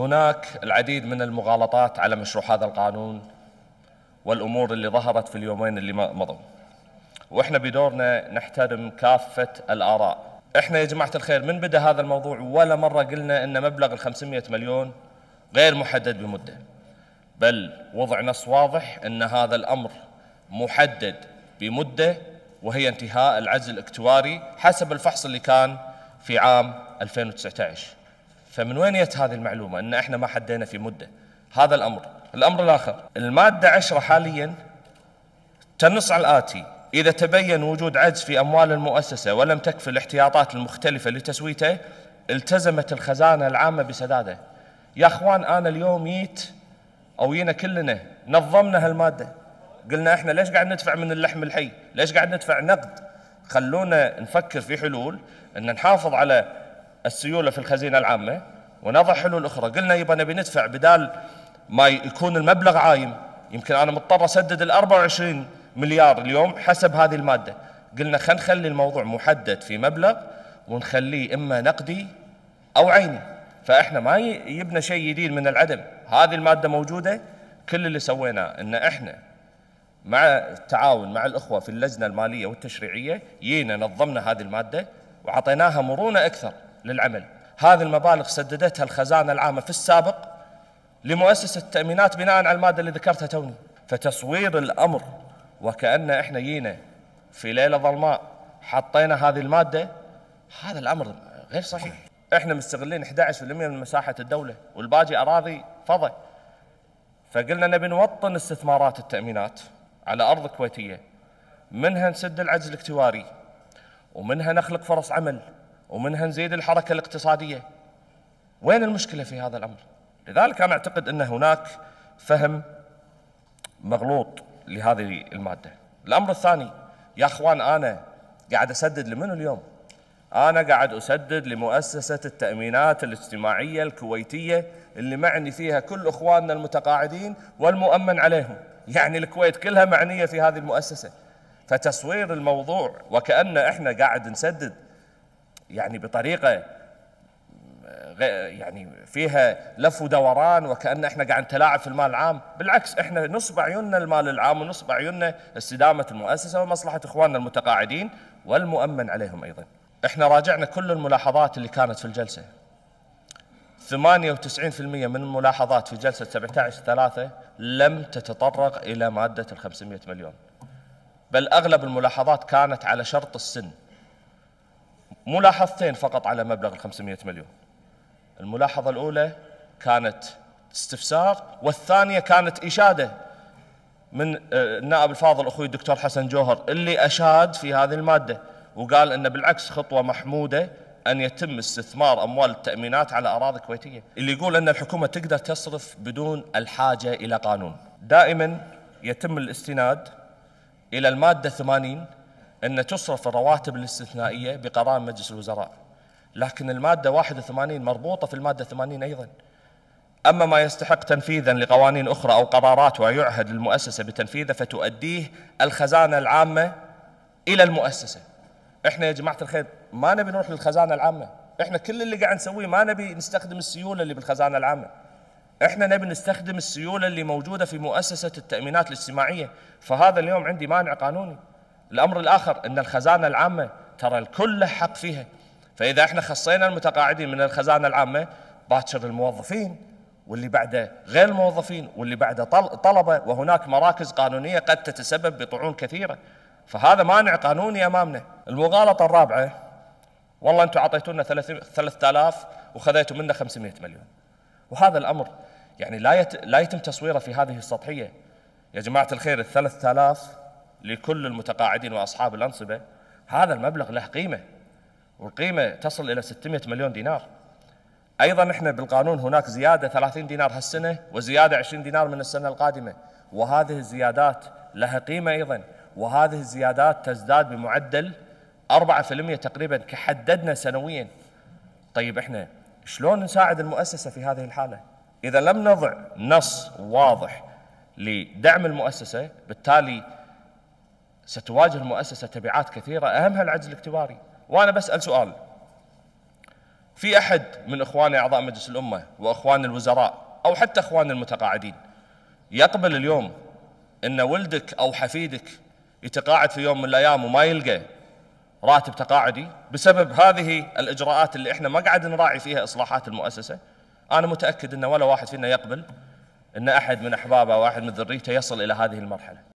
هناك العديد من المغالطات على مشروع هذا القانون والامور اللي ظهرت في اليومين اللي مضوا. واحنا بدورنا نحترم كافه الاراء. احنا يا جماعه الخير من بدا هذا الموضوع ولا مره قلنا ان مبلغ ال 500 مليون غير محدد بمده. بل وضع نص واضح ان هذا الامر محدد بمده وهي انتهاء العجز الاكتواري حسب الفحص اللي كان في عام 2019. فمن وين جت هذه المعلومه ان احنا ما حدينا في مده هذا الامر الامر الاخر الماده 10 حاليا تنص على الاتي إذا تبين وجود عجز في أموال المؤسسة ولم تكفي الاحتياطات المختلفة لتسويته التزمت الخزانة العامة بسداده يا أخوان أنا اليوم جيت أو جينا كلنا نظمنا هالمادة قلنا إحنا ليش قاعد ندفع من اللحم الحي ليش قاعد ندفع نقد خلونا نفكر في حلول أن نحافظ على السيوله في الخزينه العامه ونضع حلول اخرى قلنا يبقى نبي ندفع بدال ما يكون المبلغ عايم يمكن انا مضطر اسدد ال 24 مليار اليوم حسب هذه الماده قلنا خلينا نخلي الموضوع محدد في مبلغ ونخليه اما نقدي او عيني فاحنا ما يبنى شيء جديد من العدم هذه الماده موجوده كل اللي سويناه ان احنا مع التعاون مع الاخوه في اللجنه الماليه والتشريعيه جينا نظمنا هذه الماده وعطيناها مرونه اكثر للعمل هذه المبالغ سددتها الخزانة العامة في السابق لمؤسسة التأمينات بناء على المادة اللي ذكرتها توني فتصوير الأمر وكأن إحنا جينا في ليلة ظلماء حطينا هذه المادة هذا الأمر غير صحيح إحنا مستغلين 11% من مساحة الدولة والباقي أراضي فضة فقلنا نبي نوطن استثمارات التأمينات على أرض كويتية منها نسد العجز الاكتواري ومنها نخلق فرص عمل ومنها نزيد الحركة الاقتصادية وين المشكلة في هذا الأمر؟ لذلك أنا أعتقد أن هناك فهم مغلوط لهذه المادة الأمر الثاني يا أخوان أنا قاعد أسدد لمن اليوم؟ أنا قاعد أسدد لمؤسسة التأمينات الاجتماعية الكويتية اللي معني فيها كل إخواننا المتقاعدين والمؤمن عليهم يعني الكويت كلها معنية في هذه المؤسسة فتصوير الموضوع وكأن إحنا قاعد نسدد يعني بطريقه آه، يعني فيها لف ودوران وكان احنا قاعد نتلاعب في المال العام، بالعكس احنا نصب عيوننا المال العام ونصب عيوننا استدامه المؤسسه ومصلحه اخواننا المتقاعدين والمؤمن عليهم ايضا. احنا راجعنا كل الملاحظات اللي كانت في الجلسه. 98% من الملاحظات في جلسه 17 3 لم تتطرق الى ماده ال 500 مليون. بل اغلب الملاحظات كانت على شرط السن ملاحظتين فقط على مبلغ ال 500 مليون الملاحظة الأولى كانت استفسار والثانية كانت إشادة من آه، النائب الفاضل أخوي الدكتور حسن جوهر اللي أشاد في هذه المادة وقال أن بالعكس خطوة محمودة أن يتم استثمار أموال التأمينات على أراضي كويتية اللي يقول أن الحكومة تقدر تصرف بدون الحاجة إلى قانون دائما يتم الاستناد إلى المادة 80 أن تصرف الرواتب الاستثنائية بقرار مجلس الوزراء لكن المادة 81 مربوطة في المادة 80 أيضا أما ما يستحق تنفيذا لقوانين أخرى أو قرارات ويعهد للمؤسسة بتنفيذه فتؤديه الخزانة العامة إلى المؤسسة إحنا يا جماعة الخير ما نبي نروح للخزانة العامة إحنا كل اللي قاعد نسويه ما نبي نستخدم السيولة اللي بالخزانة العامة احنا نبي نستخدم السيوله اللي موجوده في مؤسسه التامينات الاجتماعيه، فهذا اليوم عندي مانع قانوني، الأمر الآخر أن الخزانة العامة ترى الكل له حق فيها فإذا احنا خصينا المتقاعدين من الخزانة العامة باكر الموظفين واللي بعده غير الموظفين واللي بعده طلبة وهناك مراكز قانونية قد تتسبب بطعون كثيرة فهذا مانع قانوني أمامنا المغالطة الرابعة والله أنتم أعطيتونا 3000 وخذيتوا منا 500 مليون وهذا الأمر يعني لا لا يتم تصويره في هذه السطحية يا جماعة الخير ال 3000 لكل المتقاعدين وأصحاب الأنصبة هذا المبلغ له قيمة والقيمة تصل إلى 600 مليون دينار أيضا إحنا بالقانون هناك زيادة 30 دينار هالسنة وزيادة 20 دينار من السنة القادمة وهذه الزيادات لها قيمة أيضا وهذه الزيادات تزداد بمعدل 4% تقريبا كحددنا سنويا طيب إحنا شلون نساعد المؤسسة في هذه الحالة إذا لم نضع نص واضح لدعم المؤسسة بالتالي ستواجه المؤسسة تبعات كثيرة أهمها العجز الاكتباري وأنا بسأل سؤال في أحد من إخواني أعضاء مجلس الأمة وإخوان الوزراء أو حتى إخوان المتقاعدين يقبل اليوم أن ولدك أو حفيدك يتقاعد في يوم من الأيام وما يلقى راتب تقاعدي بسبب هذه الإجراءات اللي إحنا ما قاعد نراعي فيها إصلاحات المؤسسة أنا متأكد أن ولا واحد فينا يقبل أن أحد من أحبابه أو أحد من ذريته يصل إلى هذه المرحلة